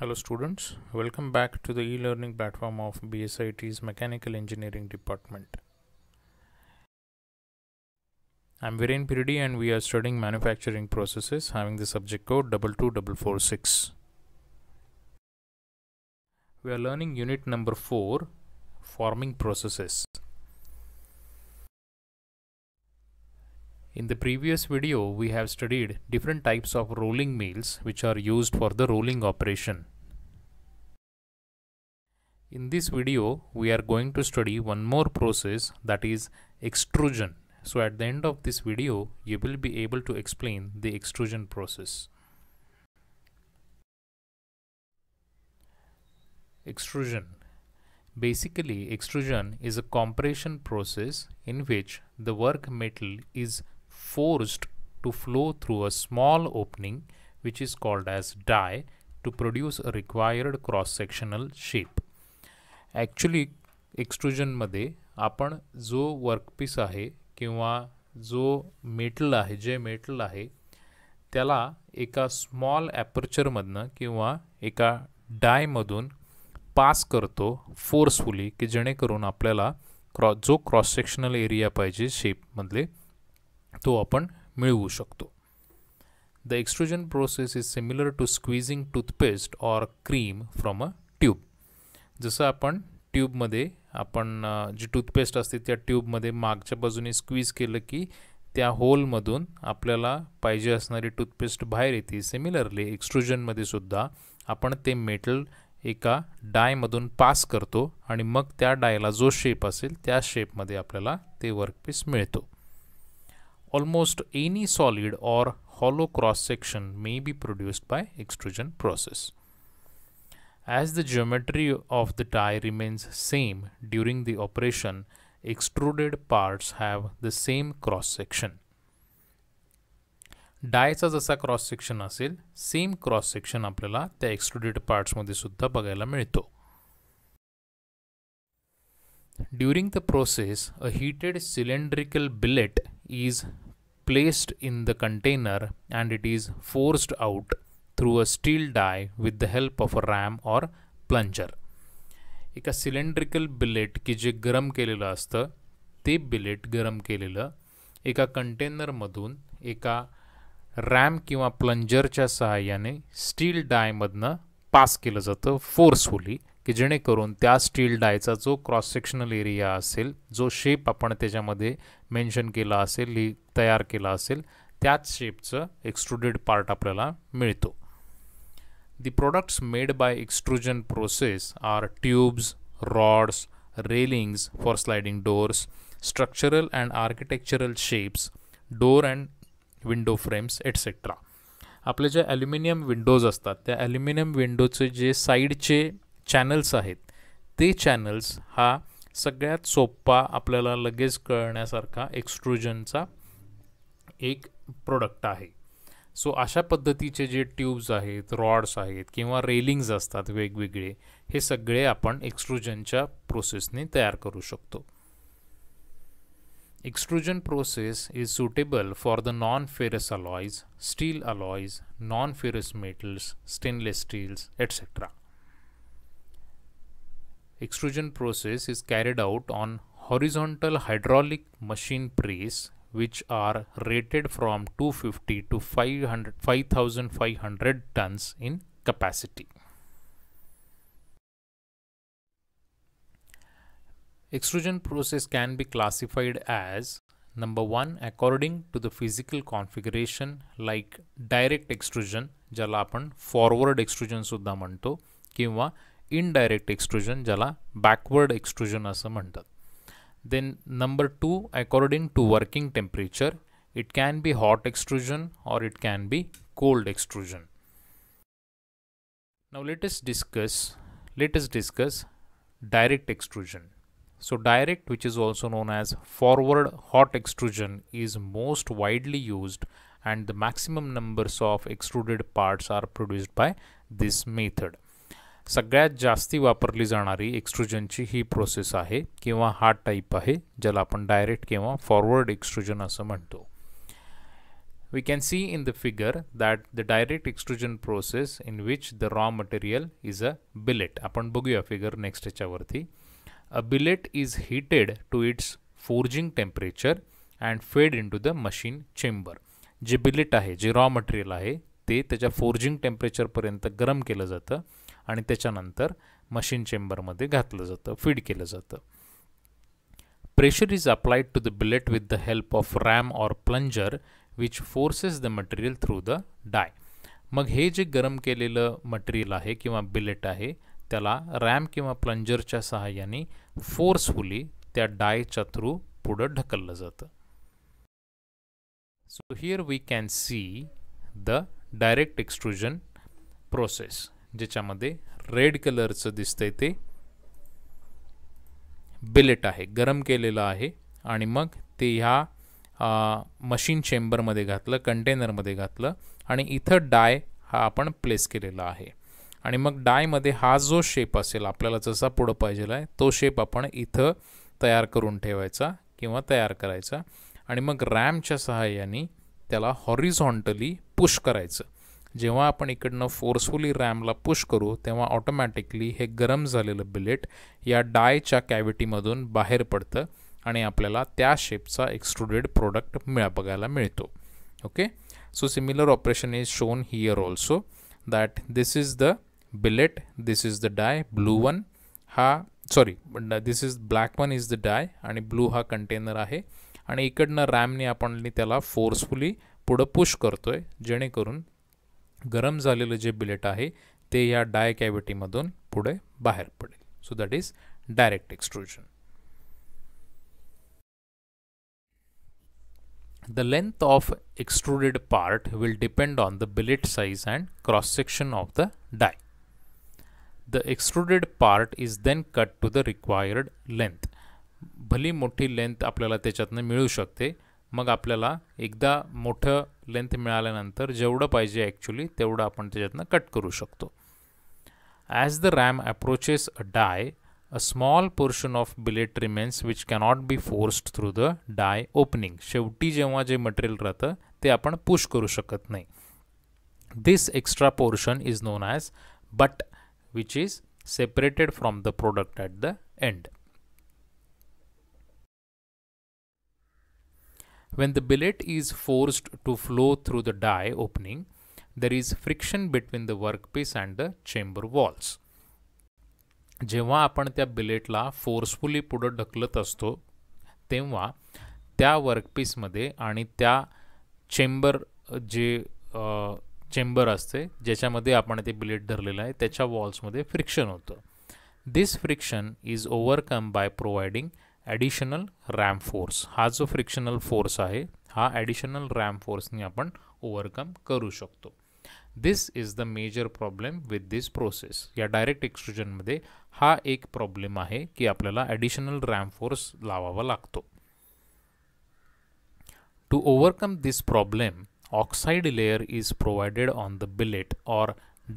Hello students, welcome back to the e-learning platform of BSIT's Mechanical Engineering Department. I'm Viren Piridi and we are studying manufacturing processes having the subject code 22446. We are learning unit number 4, forming processes. In the previous video, we have studied different types of rolling mills which are used for the rolling operation. In this video, we are going to study one more process that is extrusion. So at the end of this video, you will be able to explain the extrusion process. Extrusion Basically, extrusion is a compression process in which the work metal is forced to flow through a small opening which is called as die to produce a required cross-sectional shape. Actually extrusion madhe apan zo workpiece ahe kiwa zo metal ahe je metal ahe त्याला एका small aperture मधनं किंवा एका di मधून पास करतो forcefully की जेणेकरून आपल्याला क्रॉ जो क्रॉस सेक्शनल एरिया पाहिजे शेप मधले तो अपन मिळवू शकतो the extrusion process is similar to squeezing toothpaste और क्रीम फ्रॉम अ ट्यूब जसं आपण ट्यूबमध्ये अपन जी टूथपेस्ट आती त्या ट्यूबमध्ये मागच्या बाजूने स्क्वीज के लिए कि होलमधून अपने पाइजे असणारी टूथपेस्ट बाहर ये सिमिलरली एक्स्ट्रुजनमध्ये सुद्धा आपण ते मेटल एक डायमधून पास करतो मग त्या डायला जो शेप असेल तो शेपमध्ये आपल्याला ते वर्कपीस मिळतो almost any solid or hollow cross section may be produced by extrusion process. As the geometry of the die remains same during the operation, extruded parts have the same cross section. Dies as a cross section asil, same cross section aplala, the extruded parts modi sudha bagayla mirito. During the process, a heated cylindrical billet is placed in the container and it is forced out through a steel die with the help of a ram or plunger. एका cylindrical billet की जे गरम केलेलं असतं ते billet गरम केलेलं एका container मधून, एका रॅम किंवा प्लंजरच्या सहाय्याने स्टील डायमधनं पास केलं जातं forcefully. कि जेणेकरून स्टील डायचा जो क्रॉस सेक्शनल एरिया असेल जो शेप अपन त्याच्यामध्ये मेन्शन के तैयार के शेपच केला असेल पार्ट आपल्याला मिळतो the products made by extrusion process are tubes rods railings for sliding doors structural and architectural shapes door and window frames et cetera आपले जे ॲल्युमिनियम विंडोज आता त्या ॲल्युमिनियम जे साइड के चैनल्स हैं ते चॅनल्स हा सोप्पा सोपा आपल्याला लगेच एक्सट्रूजन का एक प्रोडक्ट है सो अशा पद्धति जे ट्यूब्स हैं रॉड्स आहेत किंवा रेलिंग्ज असतात वेगवेगळे सगले अपन एक्सट्रूजन एक्स्ट्रुजनच्या प्रोसेसने तैयार करू शको extrusion process is suitable for the non ferrous alloys steel alloys non ferrous metals stainless steels et cetera Extrusion process is carried out on horizontal hydraulic machine press which are rated from 250 to 500 5500 tons in capacity extrusion process can be classified as number 1 according to the physical configuration like direct extrusion ज्याला forward extrusion extrusion सुद्धा extrusion, jala backward extrusion, as a म्हणतात Then number two, according to working temperature, it can be hot extrusion or it can be cold extrusion. now let us discuss let us discuss direct extrusion so direct which is also known as forward hot extrusion is most widely used and the maximum numbers of extruded parts are produced by this method सगळ्यात जास्ती वापरली जाणारी एक्स्ट्रुजनची ही process आहे किंवा हा type आहे ज्याला आपण डायरेक्ट किंवा फॉरवर्ड एक्स्ट्रुजन असं म्हणतो we can see in the figure that the direct extrusion process in which the raw material is a billet आपण बघूया फिगर नेक्स्ट याच्यावरती अ billet is heated to its forging temperature and fed into the machine chamber J billet आहे जे raw material आहे ते त्याच्या forging टेम्परेचरपर्यंत गरम केलं जातं आणि त्याच्यानंतर मशीन चेंबरमध्ये घातलं जातं फीड केलं जातं pressure is applied to the billet with the help of ram or plunger which forces the material through the die मग हे जे गरम केलेलं मटेरियल आहे किंवा बिलेट आहे त्याला रॅम किंवा प्लंजरच्या सहाय्याने फोर्सफुली त्या डायच्या थ्रू पुढं ढकललं जातं so here we can see the direct extrusion process ज्याच्यामध्ये रेड कलरचं दिसतंय ते बिलेट आहे गरम केलेलं आहे आणि मग ते ह्या मशीन चेंबरमध्ये घातलं कंटेनरमध्ये घातलं आणि इथं डाय हा आपण प्लेस केलेला आहे आणि मग डायमध्ये हा जो शेप असेल आपल्याला जसा पुढं पाहिजेला आहे तो शेप आपण इथं तयार करून ठेवायचा किंवा तयार करायचा आणि मग रॅमच्या सहाय्याने त्याला हॉरिझॉन्टली पुश करायचं जेव्हा आपण इकडनं फोर्सफुली रैमला पुश करूँ तेव्हा गरम झालेलं बिलेट या डाय कॅव्हिटीमधून बाहेर पडतं आणि आपल्याला त्या एक्सट्रूडेड प्रोडक्ट मिळा मिलत okay so similar operation is shown here also that this is the billet this is the die blue one हा sorry this is black one is the die आणि ब्लू हा कंटेनर है आणि इकडनं रॅमने आपण त्याला फोर्सफुली पुढं पुश करते जेनेकर गरम झालेलं जे बिलेट आहे ते या डाय कॅव्हिटीमधून पुढे बाहेर पडेल so that is direct extrusion The length of extruded part will depend on the billet size and cross section of the die. The extruded part is then cut to the required length. भली मोठी length आपल्याला त्याच्यातनं मिळू शकते मग अपने एकदा मोट length मिळाल्यानंतर जेवढं पाहिजे ॲक्च्युली तेवढं आपण कट करू शकतो as the ram approaches a die a small portion of billet remains which cannot be forced through the die opening शेवटी जेव्हा जे मटेरियल रहते ते पुश करू शकत नहीं this extra portion is known as but which is separated from the product at the end When the billet is forced to flow through the die opening, there is friction between the workpiece and the chamber walls. जेव्हा आपण त्या बिलेटला forcefully पुढं ढकलत असतो तेव्हा त्या वर्कपीसमध्ये आणि त्या चेंबर जे चेंबर असते ज्याच्यामध्ये आपण ते बिलेट धरलेलं आहे त्याच्या वॉल्समध्ये फ्रिक्शन होतं this friction is overcome by providing additional ram force हा जो फ्रिक्शनल फोर्स है हा ॲडिशनल रॅम फोर्सनी अपन ओवरकम करू शको this is the major problem with this process या डायरेक्ट मधे हा एक प्रॉब्लम है कि आपल्याला ऐडिशनल रैम फोर्स लावावा लागतो to overcome this problem oxide layer is provided on the billet और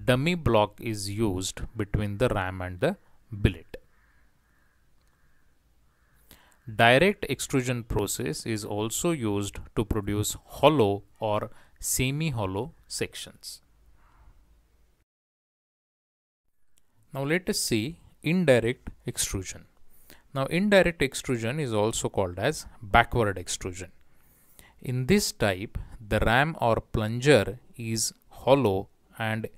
dummy block is used between the ram and the billet Direct extrusion process is also used to produce hollow or semi-hollow sections. Now let us see indirect extrusion. Now indirect extrusion is also called as backward extrusion. In this type, the ram or plunger is hollow and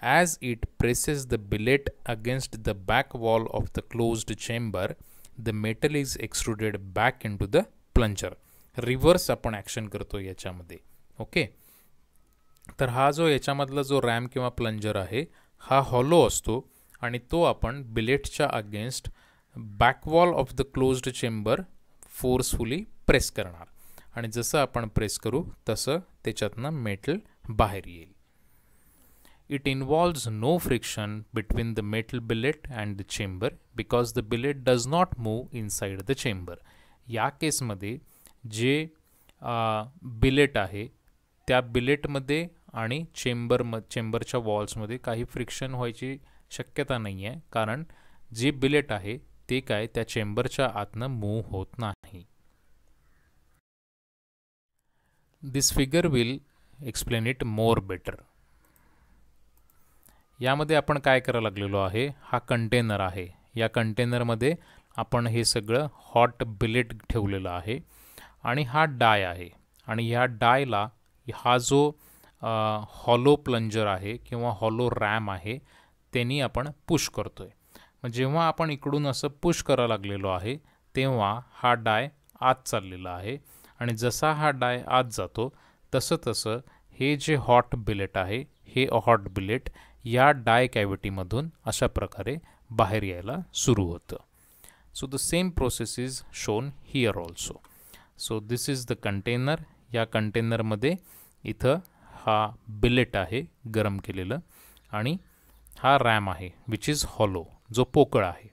as it presses the billet against the back wall of the closed chamber, the metal is extruded back into the plunger reverse आपण action करतो याच्यामध्ये okay तर हा जो याच्यामधला जो RAM किंवा plunger आहे हा हॉलो असतो आणि तो आपण बिलेटच्या against back wall of the closed chamber forcefully press करणार आणि जसं आपण प्रेस करू तसं त्याच्यातनं मेटल बाहेर येईल it involves no friction between the metal billet and the chamber because the billet does not move inside the chamber. या केस मदे जे आहे त्या billet मदे आणि chamber chamber चा walls मदे काही friction होयची शक्यता नहीं है कारण जे billet आहे ते त्या chamber चा आतन होत नाही. This figure will explain it more better. यामध्ये आपण काय करायला लागलेलो आहे हा कंटेनर आहे या कंटेनरमध्ये आपण हे सगळं हॉट बिलेट ठेवलेलं आहे आणि हा डाय आहे आणि ह्या डायला हा जो हॉलो प्लंजर आहे किंवा हॉलो रॅम आहे त्यांनी आपण पुश करतो आहे मग जेव्हा आपण इकडून असं पुश करायला लागलेलो आहे तेव्हा हा डाय आत चाललेला आहे आणि जसा हा डाय आत जातो तसं तसं हे जे हॉट बिलेट आहे हे हॉट बिलेट या डाय कॅव्हिटीमधून अशा प्रकारे बाहेर यायला सुरू होतं so the same process is shown here also so this is the container या कंटेनरमध्ये इथं हा बिलेट आहे गरम केलेलं आणि हा रॅम आहे विच इज हॉलो जो पोकळ आहे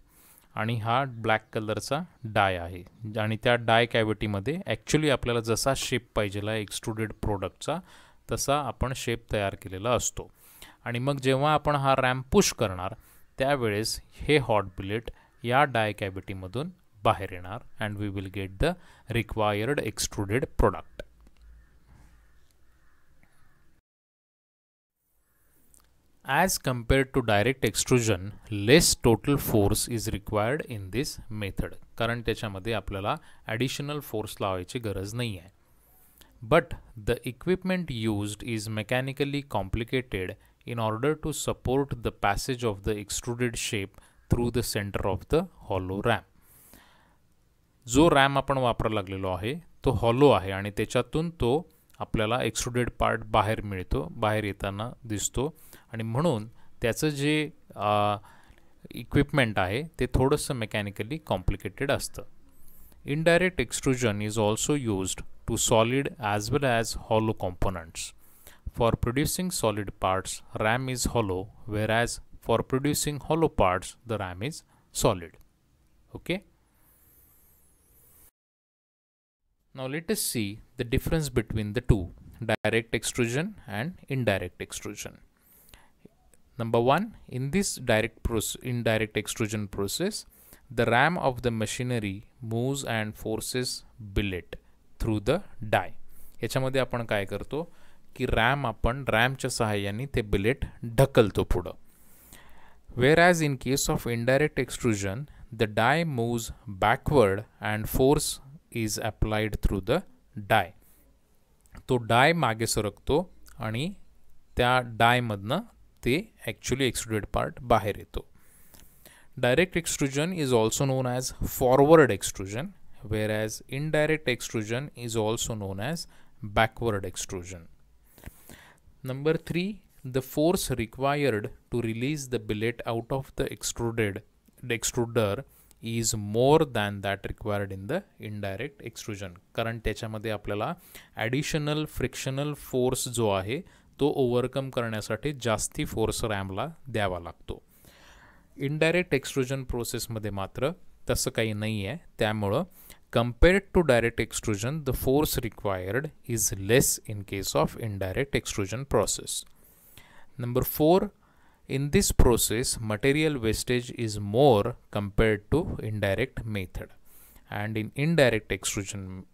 आणि हा ब्लॅक कलरचा डाय आहे आणि त्या डाय कॅव्हिटीमध्ये ॲक्च्युली आपल्याला जसा शेप पाहिजेला एक्स्ट्रुडेड प्रोडक्टचा तसा आपण शेप तयार केलेला असतो आणि मग जेव्हा आपण हा रॅम्प पुश करणार त्यावेळेस हे हॉट बुलेट या डाय कॅबिटीमधून बाहेर येणार and we will get the required extruded product as compared to direct extrusion less total force is required in this method कारण त्याच्यामध्ये आपल्याला ॲडिशनल फोर्स लावायची गरज नाही आहे but the equipment used is mechanically complicated in order to support the passage of the extruded shape through the centre of the hollow ram जो ram आपण वापरायला लागलेलो आहे तो हॉलो आहे आणि त्याच्यातून तो आपल्याला एक्सुडेड पार्ट बाहेर मिळतो बाहेर येताना दिसतो आणि म्हणून त्याचं जे इक्विपमेंट आहे ते थोडंसं मेकॅनिकली कॉम्प्लिकेटेड असतं indirect extrusion is also used to solid as well as hollow components for producing solid parts, RAM is hollow, whereas for producing hollow parts, the RAM is solid. Okay. Now let us see the difference between the two, direct extrusion and indirect extrusion. Number one, in this direct process, indirect extrusion process, the ram of the machinery moves and forces billet through the die. याच्यामध्ये आपण काय करतो की RAM अपन RAM सहाय्याने ते billet ढकलतो पुढं whereas in case of indirect extrusion the die moves backward and force is applied through the die तो डाय मागे सरकतो आणि त्या डायमधनं ते ॲक्च्युली एक्स्ट्रुडेड पार्ट बाहेर येतो direct extrusion is also known as forward extrusion whereas indirect extrusion is also known as backward extrusion number three the force required to release the billet out of the extruded the is more than that required in the indirect extrusion कारण त्याच्यामध्ये आपल्याला additional frictional force जो आहे तो overcome करण्यासाठी जास्ती force रॅमला द्यावा लागतो इनडायरेक्ट एक्स्ट्रुजन प्रोसेसमध्ये मात्र तसं काही नाही आहे त्यामुळं Compared to direct extrusion, the force required is less in case of indirect extrusion process. Number 4. In this process, material wastage is more compared to indirect method. And in indirect extrusion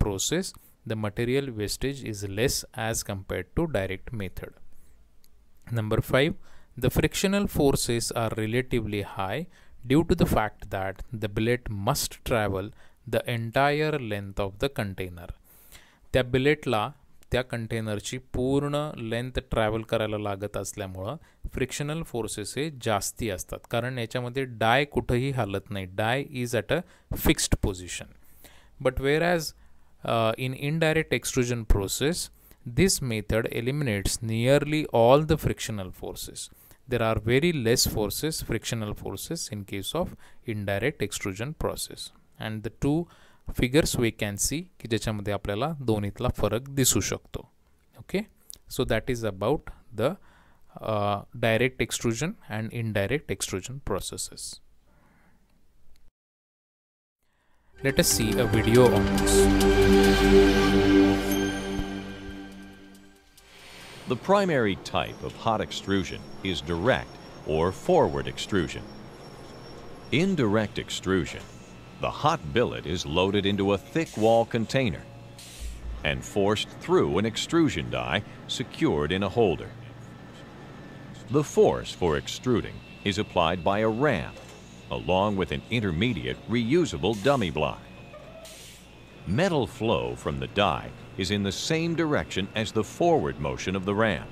process, the material wastage is less as compared to direct method. Number 5. The frictional forces are relatively high due to the fact that the billet must travel the entire length of the container. the त्या the container, containerची पूर्ण length travel करायला लागत असल्यामुळे frictional forces हे जास्ती असतात कारण याच्यामध्ये die कुठेही हालत नाही die is at a fixed position. But whereas uh, in indirect extrusion process this method eliminates nearly all the frictional forces. There are very less forces, frictional forces in case of indirect extrusion process and the two figures we can see कि जैसे हम दे आप लला दोनों okay? So that is about the uh, direct extrusion and indirect extrusion processes. Let us see a video on this. The primary type of hot extrusion is direct or forward extrusion. Indirect extrusion the hot billet is loaded into a thick wall container and forced through an extrusion die secured in a holder. The force for extruding is applied by a ram along with an intermediate reusable dummy block. Metal flow from the die is in the same direction as the forward motion of the ram.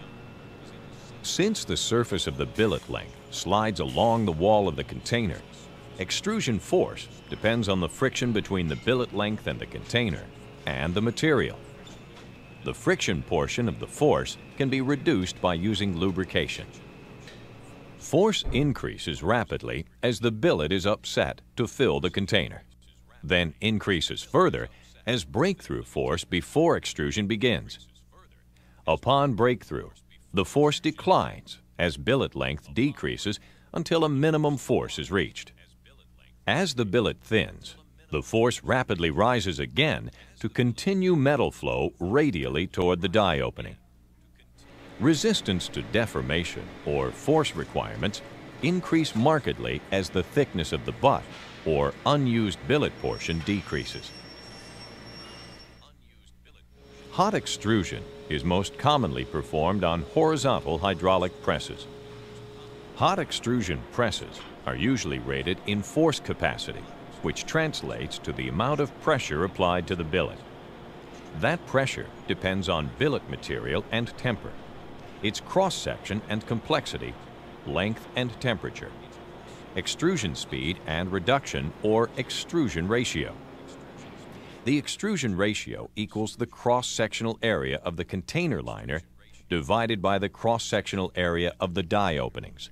Since the surface of the billet length slides along the wall of the container, Extrusion force depends on the friction between the billet length and the container, and the material. The friction portion of the force can be reduced by using lubrication. Force increases rapidly as the billet is upset to fill the container, then increases further as breakthrough force before extrusion begins. Upon breakthrough, the force declines as billet length decreases until a minimum force is reached. As the billet thins, the force rapidly rises again to continue metal flow radially toward the die opening. Resistance to deformation or force requirements increase markedly as the thickness of the butt or unused billet portion decreases. Hot extrusion is most commonly performed on horizontal hydraulic presses. Hot extrusion presses are usually rated in force capacity, which translates to the amount of pressure applied to the billet. That pressure depends on billet material and temper, its cross-section and complexity, length and temperature, extrusion speed and reduction or extrusion ratio. The extrusion ratio equals the cross-sectional area of the container liner divided by the cross-sectional area of the die openings.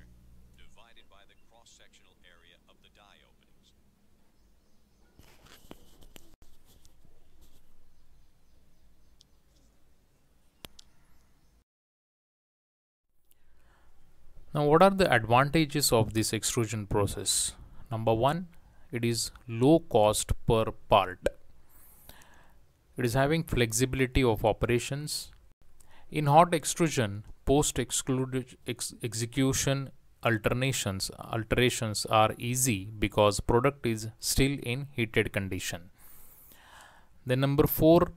Now what are the advantages of this extrusion process? Number one, it is low cost per part. It is having flexibility of operations. In hot extrusion, post ex execution alternations alterations are easy because product is still in heated condition. Then number four,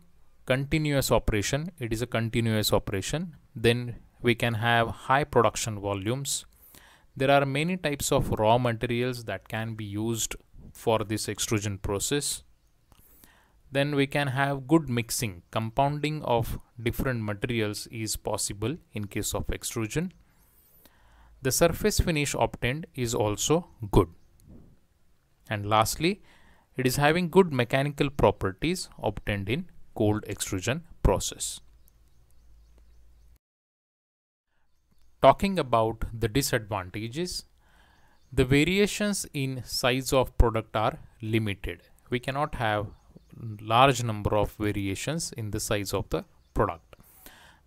continuous operation. It is a continuous operation. Then we can have high production volumes. There are many types of raw materials that can be used for this extrusion process. Then we can have good mixing, compounding of different materials is possible in case of extrusion. The surface finish obtained is also good. And lastly, it is having good mechanical properties obtained in cold extrusion process. talking about the disadvantages, the variations in size of product are limited. We cannot have large number of variations in the size of the product.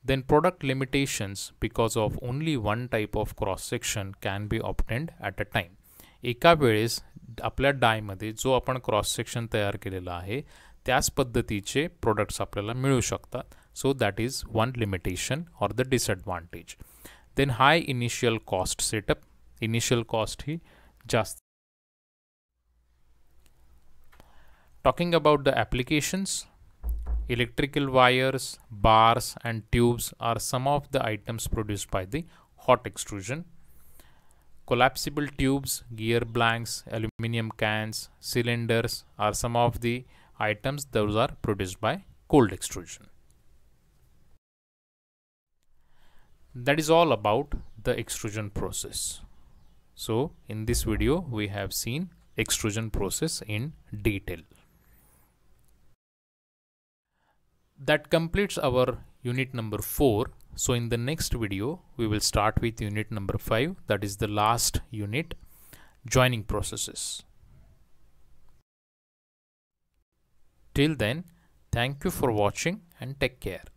Then product limitations because of only one type of cross section can be obtained at a time. एका वेळेस आपल्या डायमध्ये जो आपण cross section तयार केलेला आहे त्याच पद्धतीचे प्रोडक्ट्स आपल्याला मिळू शकतात so that is one limitation or the disadvantage then high initial cost setup initial cost he just. talking about the applications electrical wires bars and tubes are some of the items produced by the hot extrusion collapsible tubes gear blanks aluminum cans cylinders are some of the items those are produced by cold extrusion that is all about the extrusion process so in this video we have seen extrusion process in detail that completes our unit number 4 so in the next video we will start with unit number 5 that is the last unit joining processes till then thank you for watching and take care